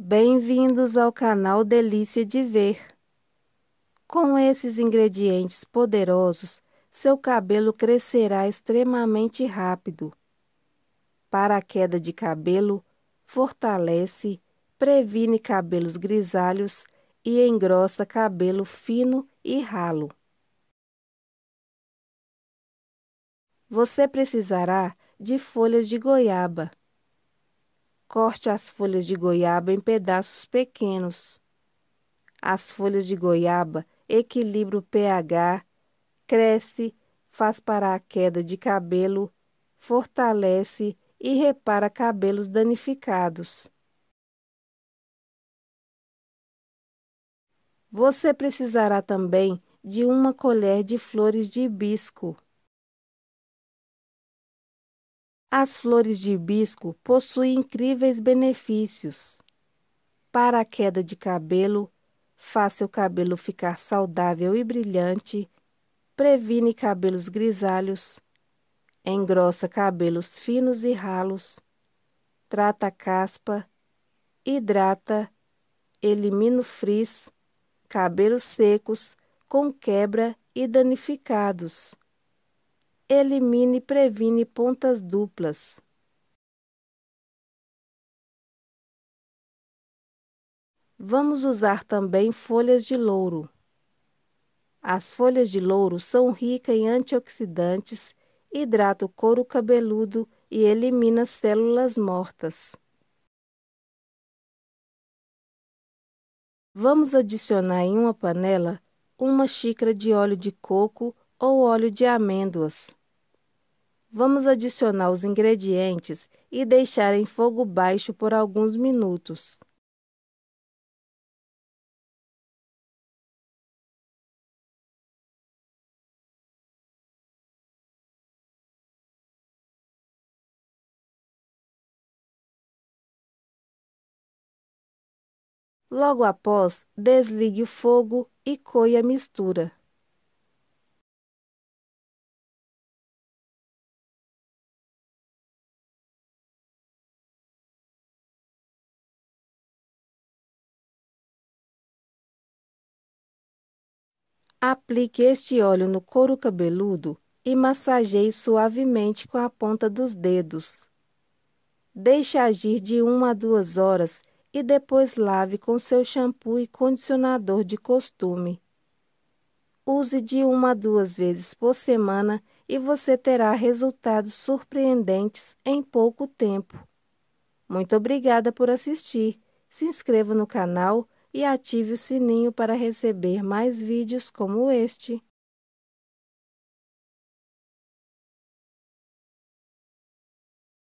Bem-vindos ao canal Delícia de Ver. Com esses ingredientes poderosos, seu cabelo crescerá extremamente rápido. Para a queda de cabelo, fortalece, previne cabelos grisalhos e engrossa cabelo fino e ralo. Você precisará de folhas de goiaba. Corte as folhas de goiaba em pedaços pequenos. As folhas de goiaba equilibram o pH, cresce, faz parar a queda de cabelo, fortalece e repara cabelos danificados. Você precisará também de uma colher de flores de hibisco. As flores de hibisco possuem incríveis benefícios. Para a queda de cabelo, faz seu cabelo ficar saudável e brilhante, previne cabelos grisalhos, engrossa cabelos finos e ralos, trata a caspa, hidrata, elimina o frizz, cabelos secos, com quebra e danificados. Elimine e previne pontas duplas. Vamos usar também folhas de louro. As folhas de louro são ricas em antioxidantes, hidrata o couro cabeludo e elimina células mortas. Vamos adicionar em uma panela uma xícara de óleo de coco ou óleo de amêndoas. Vamos adicionar os ingredientes e deixar em fogo baixo por alguns minutos. Logo após, desligue o fogo e coe a mistura. Aplique este óleo no couro cabeludo e massageie suavemente com a ponta dos dedos. Deixe agir de 1 a 2 horas e depois lave com seu shampoo e condicionador de costume. Use de uma a duas vezes por semana e você terá resultados surpreendentes em pouco tempo. Muito obrigada por assistir. Se inscreva no canal e ative o sininho para receber mais vídeos como este.